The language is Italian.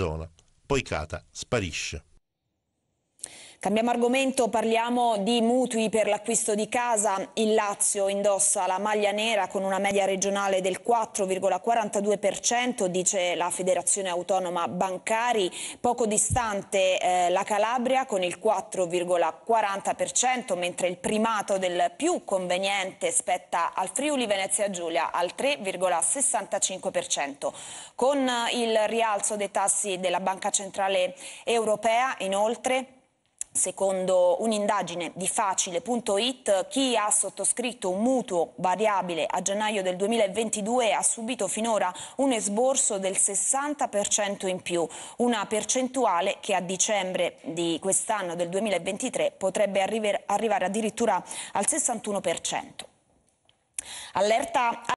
zona. Poi Kata sparisce. Cambiamo argomento, parliamo di mutui per l'acquisto di casa. Il Lazio indossa la maglia nera con una media regionale del 4,42%, dice la Federazione Autonoma Bancari. Poco distante eh, la Calabria con il 4,40%, mentre il primato del più conveniente spetta al Friuli Venezia Giulia al 3,65%. Con il rialzo dei tassi della Banca Centrale Europea, inoltre, Secondo un'indagine di facile.it, chi ha sottoscritto un mutuo variabile a gennaio del 2022 ha subito finora un esborso del 60% in più, una percentuale che a dicembre di quest'anno del 2023 potrebbe arrivare addirittura al 61%. Allerta